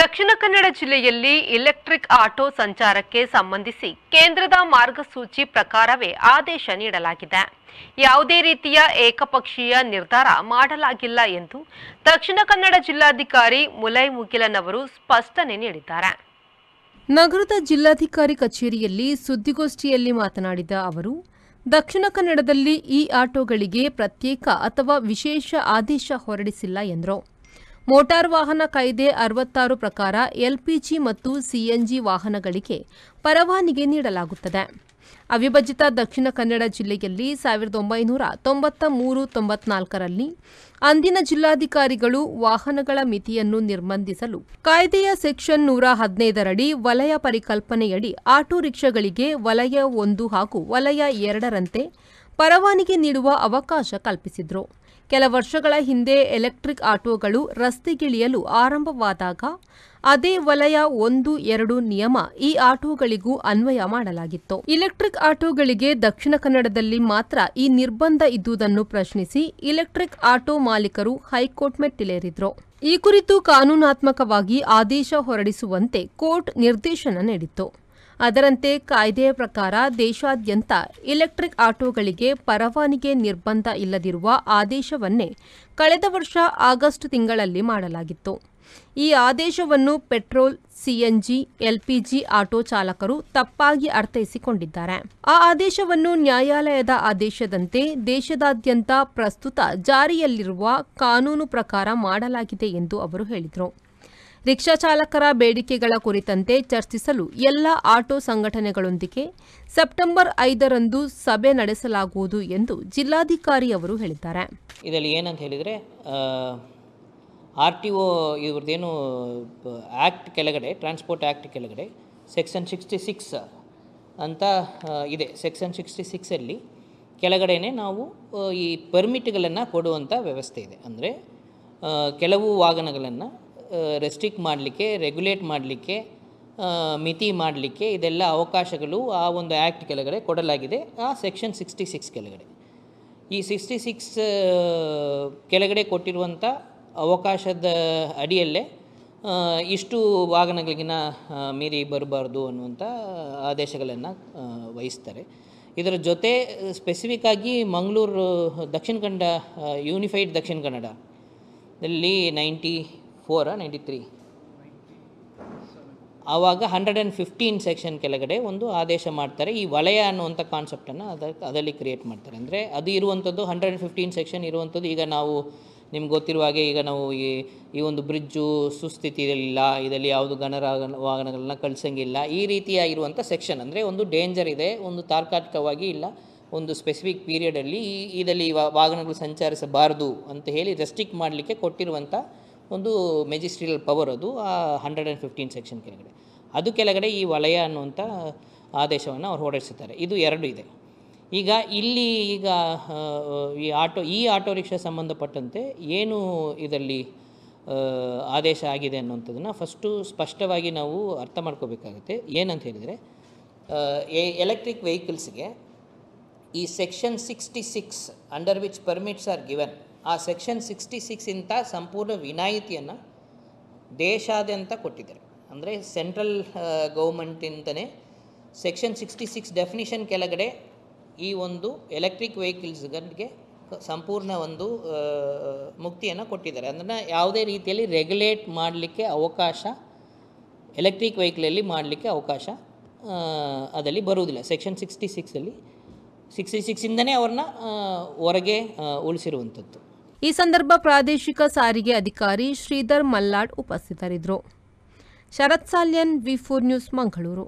ದಕ್ಷಿಣ ಕನ್ನಡ ಜಿಲ್ಲೆಯಲ್ಲಿ electric auto ಸಂಚಾರಕ್ಕೆ ಸಂಬಂಧಿಸಿ ಕೇಂದ್ರದ ಮಾರ್ಗಸೂಚಿ ಪ್ರಕಾರವೇ ಆದೇಶ ನೀಡಲಾಗಿದೆ ಯಾವುದೇ ರೀತಿಯ ಏಕಪಕ್ಷೀಯ ನಿರ್ಧಾರ ಮಾಡಲಾಗಿಲ್ಲ ಎಂದು ದಕ್ಷಿಣ ಕನ್ನಡ ಜಿಲ್ಲಾಧಿಕಾರಿ ಮುಲೈ ಮುಗಿಲನ್ ಅವರು ಸ್ಪಷ್ಟನೆ ನೀಡಿದ್ದಾರೆ ನಗರದ ಜಿಲ್ಲಾಧಿಕಾರಿ ಕಚೇರಿಯಲ್ಲಿ ಸುದ್ದಿಗೋಷ್ಠಿಯಲ್ಲಿ ಮಾತನಾಡಿದ ಅವರು ದಕ್ಷಿಣ ಕನ್ನಡದಲ್ಲಿ ಈ ಆಟೋಗಳಿಗೆ ಪ್ರತ್ಯೇಕ ಅಥವಾ ವಿಶೇಷ ಆದೇಶ ಹೊರಡಿಸಿಲ್ಲ ಎಂದರು ಮೋಟಾರ್ ವಾಹನ ಕಾಯ್ದೆ ಅರವತ್ತಾರು ಪ್ರಕಾರ ಎಲ್ಪಿಜಿ ಮತ್ತು ಸಿಎನ್ಜಿ ವಾಹನಗಳಿಗೆ ಪರವಾನಿಗೆ ನೀಡಲಾಗುತ್ತದೆ ಅವಿಭಜಿತ ದಕ್ಷಿಣ ಕನ್ನಡ ಜಿಲ್ಲೆಯಲ್ಲಿ ಸಾವಿರದ ಒಂಬೈನೂರ ತೊಂಬತ್ತ ಮೂರು ತೊಂಬತ್ನಾಲ್ಕರಲ್ಲಿ ಅಂದಿನ ಜಿಲ್ಲಾಧಿಕಾರಿಗಳು ವಾಹನಗಳ ಮಿತಿಯನ್ನು ನಿರ್ಬಂಧಿಸಲು ಕಾಯ್ದೆಯ ಸೆಕ್ಷನ್ ನೂರ ಹದಿನೈದರಡಿ ವಲಯ ಪರಿಕಲ್ಪನೆಯಡಿ ಆಟೋ ರಿಕ್ಷಾಗಳಿಗೆ ವಲಯ ಒಂದು ಹಾಗೂ ವಲಯ ಎರಡರಂತೆ ಪರವಾನಿಗೆ ನೀಡುವ ಅವಕಾಶ ಕಲ್ಪಿಸಿದರು ಕೆಲ ವರ್ಷಗಳ ಹಿಂದೆ ಎಲೆಕ್ಟ್ರಿಕ್ ಆಟೋಗಳು ರಸ್ತೆಗಿಳಿಯಲು ಆರಂಭವಾದಾಗ ಅದೇ ವಲಯ ಒಂದು ಎರಡು ನಿಯಮ ಈ ಆಟೋಗಳಿಗೂ ಅನ್ವಯ ಮಾಡಲಾಗಿತ್ತು ಇಲೆಕ್ಟ್ರಿಕ್ ಆಟೋಗಳಿಗೆ ದಕ್ಷಿಣ ಕನ್ನಡದಲ್ಲಿ ಮಾತ್ರ ಈ ನಿರ್ಬಂಧ ಇದ್ದುದನ್ನು ಪ್ರಶ್ನಿಸಿ ಇಲೆಕ್ಟ್ರಿಕ್ ಆಟೋ ಮಾಲೀಕರು ಹೈಕೋರ್ಟ್ ಮೆಟ್ಟಿಲೇರಿದ್ರು ಈ ಕುರಿತು ಕಾನೂನಾತ್ಮಕವಾಗಿ ಆದೇಶ ಹೊರಡಿಸುವಂತೆ ಕೋರ್ಟ್ ನಿರ್ದೇಶನ ನೀಡಿತ್ತು ಅದರಂತೆ ಕಾಯ್ದೆಯ ಪ್ರಕಾರ ದೇಶಾದ್ಯಂತ ಇಲೆಕ್ಟ್ರಿಕ್ ಆಟೋಗಳಿಗೆ ಪರವಾನಿಗೆ ನಿರ್ಬಂಧ ಇಲ್ಲದಿರುವ ಆದೇಶವನ್ನೇ ಕಳೆದ ವರ್ಷ ಆಗಸ್ಟ್ ತಿಂಗಳಲ್ಲಿ ಮಾಡಲಾಗಿತ್ತು ಈ ಆದೇಶವನ್ನು ಪೆಟ್ರೋಲ್ ಸಿಎನ್ಜಿ ಎಲ್ಪಿಜಿ ಆಟೋ ಚಾಲಕರು ತಪ್ಪಾಗಿ ಅರ್ಥೈಸಿಕೊಂಡಿದ್ದಾರೆ ಆ ಆದೇಶವನ್ನು ನ್ಯಾಯಾಲಯದ ಆದೇಶದಂತೆ ದೇಶದಾದ್ಯಂತ ಪ್ರಸ್ತುತ ಜಾರಿಯಲ್ಲಿರುವ ಕಾನೂನು ಪ್ರಕಾರ ಮಾಡಲಾಗಿದೆ ಎಂದು ಅವರು ಹೇಳಿದರು ರಿಕ್ಷಾ ಚಾಲಕರ ಬೇಡಿಕೆಗಳ ಕುರಿತಂತೆ ಚರ್ಚಿಸಲು ಎಲ್ಲ ಆಟೋ ಸಂಘಟನೆಗಳೊಂದಿಗೆ ಸೆಪ್ಟೆಂಬರ್ ಐದರಂದು ಸಭೆ ನಡೆಸಲಾಗುವುದು ಎಂದು ಜಿಲ್ಲಾಧಿಕಾರಿ ಅವರು ಹೇಳಿದ್ದಾರೆ ಇದರಲ್ಲಿ ಏನಂತ ಹೇಳಿದರೆ ಆರ್ ಟಿ ಒ ಇವ್ರದ್ದೇನು ಆ್ಯಕ್ಟ್ ಕೆಳಗಡೆ ಟ್ರಾನ್ಸ್ಪೋರ್ಟ್ ಆ್ಯಕ್ಟ್ ಕೆಳಗಡೆ ಸೆಕ್ಷನ್ ಸಿಕ್ಸ್ಟಿ ಸಿಕ್ಸ್ ಅಂತ ಇದೆ ಸೆಕ್ಷನ್ ಸಿಕ್ಸ್ಟಿ ಸಿಕ್ಸಲ್ಲಿ ಕೆಳಗಡೆನೆ ನಾವು ಈ ಪರ್ಮಿಟ್ಗಳನ್ನು ಕೊಡುವಂಥ ವ್ಯವಸ್ಥೆ ಇದೆ ಅಂದರೆ ಕೆಲವು ವಾಹನಗಳನ್ನು ರೆಸ್ಟ್ರಿಕ್ಟ್ ಮಾಡಲಿಕ್ಕೆ ರೆಗ್ಯುಲೇಟ್ ಮಾಡಲಿಕ್ಕೆ ಮಿತಿ ಮಾಡಲಿಕ್ಕೆ ಇದೆಲ್ಲ ಅವಕಾಶಗಳು ಆ ಒಂದು ಆ್ಯಕ್ಟ್ ಕೆಳಗಡೆ ಕೊಡಲಾಗಿದೆ ಆ ಸೆಕ್ಷನ್ ಸಿಕ್ಸ್ಟಿ ಸಿಕ್ಸ್ ಕೆಳಗಡೆ ಈ ಸಿಕ್ಸ್ಟಿ ಸಿಕ್ಸ್ ಕೆಳಗಡೆ ಕೊಟ್ಟಿರುವಂಥ ಅವಕಾಶದ ಅಡಿಯಲ್ಲೇ ಇಷ್ಟು ವಾಹನಗಳಿಗಿನ ಮೀರಿ ಬರಬಾರ್ದು ಅನ್ನುವಂಥ ಆದೇಶಗಳನ್ನು ವಹಿಸ್ತಾರೆ ಇದರ ಜೊತೆ ಸ್ಪೆಸಿಫಿಕ್ ಆಗಿ ಮಂಗಳೂರು ದಕ್ಷಿಣ Kannada unified Dakshina Kannada ninety four ninety three ಆವಾಗ ಹಂಡ್ರೆಡ್ ಆ್ಯಂಡ್ ಫಿಫ್ಟೀನ್ ಸೆಕ್ಷನ್ ಕೆಳಗಡೆ ಒಂದು ಆದೇಶ ಮಾಡ್ತಾರೆ ಈ ವಲಯ ಅನ್ನುವಂಥ ಕಾನ್ಸೆಪ್ಟನ್ನು ಅದ ಅದರಲ್ಲಿ ಕ್ರಿಯೇಟ್ ಮಾಡ್ತಾರೆ ಅಂದರೆ ಅದು ಇರುವಂಥದ್ದು ಹಂಡ್ರೆಡ್ ಆ್ಯಂಡ್ ಫಿಫ್ಟೀನ್ ಸೆಕ್ಷನ್ ಇರುವಂಥದ್ದು ಈಗ ನಾವು ನಿಮ್ಗೆ ಗೊತ್ತಿರುವ ಹಾಗೆ ಈಗ ನಾವು ಈ ಈ ಒಂದು ಬ್ರಿಡ್ಜು ಸುಸ್ಥಿತಿಯಲ್ಲಿಲ್ಲ ಇದರಲ್ಲಿ ಯಾವುದು ಗಣರ ವಾಹನಗಳನ್ನ ಕಳಿಸಂಗಿಲ್ಲ ಈ ರೀತಿಯಾಗಿರುವಂಥ ಸೆಕ್ಷನ್ ಅಂದರೆ ಒಂದು ಡೇಂಜರ್ ಇದೆ ಒಂದು ತಾರ್ಕಾಟಿಕವಾಗಿ ಇಲ್ಲ ಒಂದು ಸ್ಪೆಸಿಫಿಕ್ ಪೀರಿಯಡಲ್ಲಿ ಇದರಲ್ಲಿ ವಾಹನಗಳು ಸಂಚರಿಸಬಾರದು ಅಂತ ಹೇಳಿ ರೆಸ್ಟ್ರಿಕ್ಟ್ ಮಾಡಲಿಕ್ಕೆ ಕೊಟ್ಟಿರುವಂಥ ಒಂದು ಮೆಜಿಸ್ಟ್ರಿಯಲ್ ಪವರ್ ಅದು ಆ ಹಂಡ್ರೆಡ್ ಆ್ಯಂಡ್ ಫಿಫ್ಟೀನ್ ಸೆಕ್ಷನ್ ಕೆಳಗಡೆ ಅದು ಕೆಳಗಡೆ ಈ ವಲಯ ಅನ್ನುವಂಥ ಆದೇಶವನ್ನು ಅವ್ರು ಹೊರಡಿಸುತ್ತಾರೆ ಇದು ಎರಡು ಇದೆ ಈಗ ಇಲ್ಲಿ ಈಗ ಈ ಆಟೋ ಈ ಆಟೋ ರಿಕ್ಷಾ ಸಂಬಂಧಪಟ್ಟಂತೆ ಏನು ಇದರಲ್ಲಿ ಆದೇಶ ಆಗಿದೆ ಅನ್ನುವಂಥದ್ದನ್ನು ಫಸ್ಟು ಸ್ಪಷ್ಟವಾಗಿ ನಾವು ಅರ್ಥ ಮಾಡ್ಕೋಬೇಕಾಗುತ್ತೆ ಏನಂತ ಹೇಳಿದರೆ ಎಲೆಕ್ಟ್ರಿಕ್ ವೆಹಿಕಲ್ಸ್ಗೆ ಈ section sixty six under which permits are given ಆ ಸೆಕ್ಷನ್ ಸಿಕ್ಸ್ಟಿ ಸಿಕ್ಸಿಂತ ಸಂಪೂರ್ಣ ವಿನಾಯಿತಿಯನ್ನು ದೇಶಾದ್ಯಂತ ಕೊಟ್ಟಿದ್ದಾರೆ ಅಂದರೆ ಸೆಂಟ್ರಲ್ ಗೌರ್ಮೆಂಟಿಂದನೇ ಸೆಕ್ಷನ್ ಸಿಕ್ಸ್ಟಿ ಸಿಕ್ಸ್ ಡೆಫಿನಿಷನ್ ಕೆಳಗಡೆ ಈ ಒಂದು ಎಲೆಕ್ಟ್ರಿಕ್ ವೆಹಿಕಲ್ಸ್ಗಳಿಗೆ ಸಂಪೂರ್ಣ ಒಂದು ಮುಕ್ತಿಯನ್ನು ಕೊಟ್ಟಿದ್ದಾರೆ ಅದನ್ನು ಯಾವುದೇ ರೀತಿಯಲ್ಲಿ ರೆಗ್ಯುಲೇಟ್ ಮಾಡಲಿಕ್ಕೆ ಅವಕಾಶ ಎಲೆಕ್ಟ್ರಿಕ್ ವೆಹಿಕಲಲ್ಲಿ ಮಾಡಲಿಕ್ಕೆ ಅವಕಾಶ ಅದರಲ್ಲಿ ಬರುವುದಿಲ್ಲ ಸೆಕ್ಷನ್ ಸಿಕ್ಸ್ಟಿ ಸಿಕ್ಸಲ್ಲಿ ಸಿಕ್ಸ್ಟಿ ಸಿಕ್ಸಿಂದನೇ ಅವ್ರನ್ನ ಹೊರಗೆ ಉಳಿಸಿರುವಂಥದ್ದು ಈ ಸಂದರ್ಭ ಪ್ರಾದೇಶಿಕ ಸಾರಿಗೆ ಅಧಿಕಾರಿ ಶ್ರೀಧರ್ ಮಲ್ಲಾಡ್ ಉಪಸ್ಥಿತರಿದ್ದರು Sharath Salian V four news Mangaluru